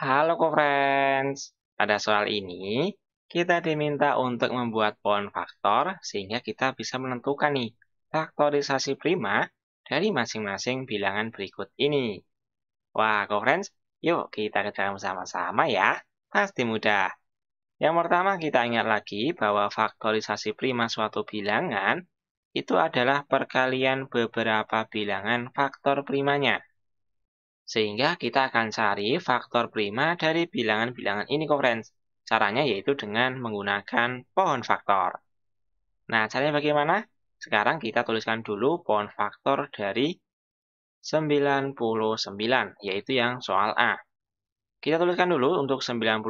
Halo co-friends, pada soal ini kita diminta untuk membuat pohon faktor sehingga kita bisa menentukan nih faktorisasi prima dari masing-masing bilangan berikut ini. Wah co-friends, yuk kita kerjakan bersama-sama ya, pasti mudah. Yang pertama kita ingat lagi bahwa faktorisasi prima suatu bilangan itu adalah perkalian beberapa bilangan faktor primanya. Sehingga kita akan cari faktor prima dari bilangan-bilangan ini friends. Caranya yaitu dengan menggunakan pohon faktor. Nah, caranya bagaimana? Sekarang kita tuliskan dulu pohon faktor dari 99, yaitu yang soal A. Kita tuliskan dulu untuk 99.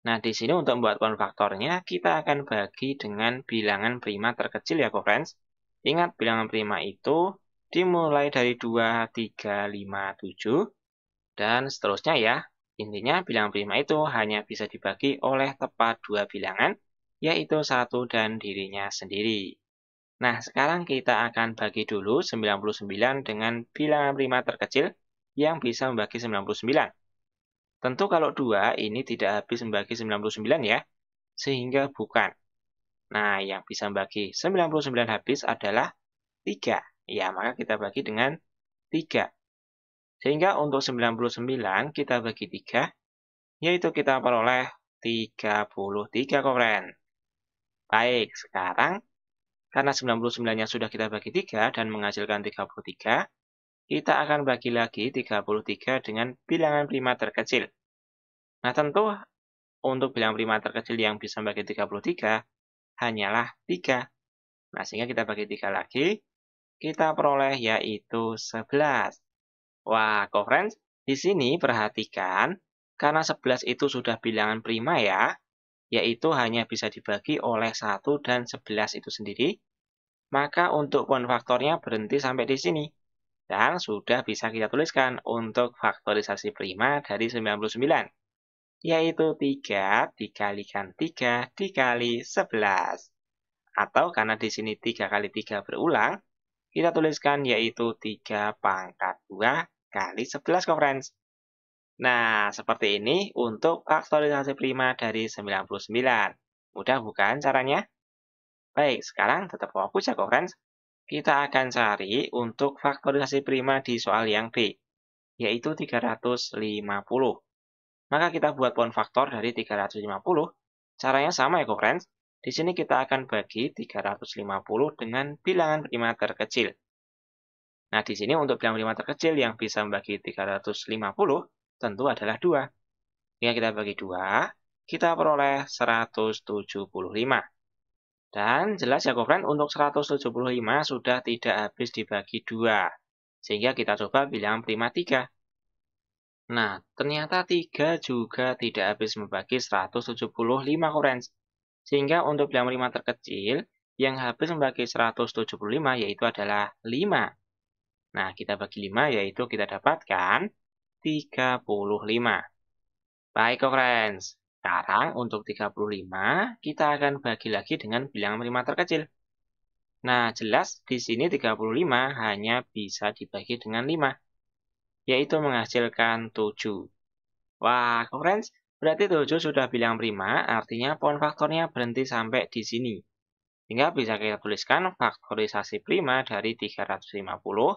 Nah, di sini untuk membuat pohon faktornya, kita akan bagi dengan bilangan prima terkecil ya, co-friends. Ingat, bilangan prima itu dimulai dari 2, 3, 5, 7, dan seterusnya ya. Intinya bilangan prima itu hanya bisa dibagi oleh tepat dua bilangan, yaitu satu dan dirinya sendiri. Nah, sekarang kita akan bagi dulu 99 dengan bilangan prima terkecil yang bisa membagi 99. Tentu kalau 2 ini tidak habis membagi 99 ya, sehingga bukan. Nah, yang bisa membagi 99 habis adalah 3 ya maka kita bagi dengan 3. Sehingga untuk 99 kita bagi 3, yaitu kita peroleh 33 koren. Baik, sekarang karena 99-nya sudah kita bagi 3 dan menghasilkan 33, kita akan bagi lagi 33 dengan bilangan prima terkecil. Nah tentu untuk bilangan prima terkecil yang bisa bagi 33 hanyalah 3. Nah sehingga kita bagi 3 lagi, kita peroleh yaitu 11. Wah, co-friends, di sini perhatikan, karena 11 itu sudah bilangan prima ya, yaitu hanya bisa dibagi oleh 1 dan 11 itu sendiri, maka untuk pun faktornya berhenti sampai di sini. Dan sudah bisa kita tuliskan untuk faktorisasi prima dari 99, yaitu 3 dikalikan 3 dikali 11. Atau karena di sini 3 kali 3 berulang, kita tuliskan yaitu 3 pangkat 2 kali 11 kofrens. Nah, seperti ini untuk faktorisasi prima dari 99. Mudah bukan caranya? Baik, sekarang tetap fokus ya kofrens. Kita akan cari untuk faktorisasi prima di soal yang B, yaitu 350. Maka kita buat pohon faktor dari 350. Caranya sama ya kofrens. Di sini kita akan bagi 350 dengan bilangan prima terkecil. Nah, di sini untuk bilangan prima terkecil yang bisa membagi 350 tentu adalah 2. Jika kita bagi 2, kita peroleh 175. Dan jelas ya kawan, untuk 175 sudah tidak habis dibagi 2. Sehingga kita coba bilangan prima 3. Nah, ternyata 3 juga tidak habis membagi 175 kawan. Sehingga untuk bilangan 5 terkecil, yang habis membagi 175 yaitu adalah 5. Nah, kita bagi 5 yaitu kita dapatkan 35. Baik, friends. Sekarang untuk 35, kita akan bagi lagi dengan bilangan 5 terkecil. Nah, jelas di sini 35 hanya bisa dibagi dengan 5, yaitu menghasilkan 7. Wah, friends, Berarti 7 sudah bilang prima, artinya pohon faktornya berhenti sampai di sini. Sehingga bisa kita tuliskan faktorisasi prima dari 350,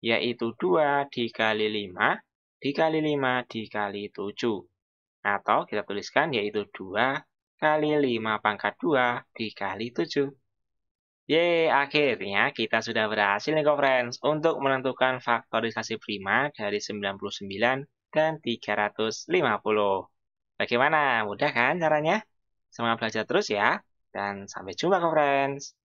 yaitu 2 dikali 5, dikali 5, dikali 7. Atau kita tuliskan yaitu 2 kali 5 pangkat 2 dikali 7. Yeay, akhirnya kita sudah berhasil nih, friends, untuk menentukan faktorisasi prima dari 99 dan 350. Bagaimana? Mudah kan caranya? Semangat belajar terus ya. Dan sampai jumpa, friends.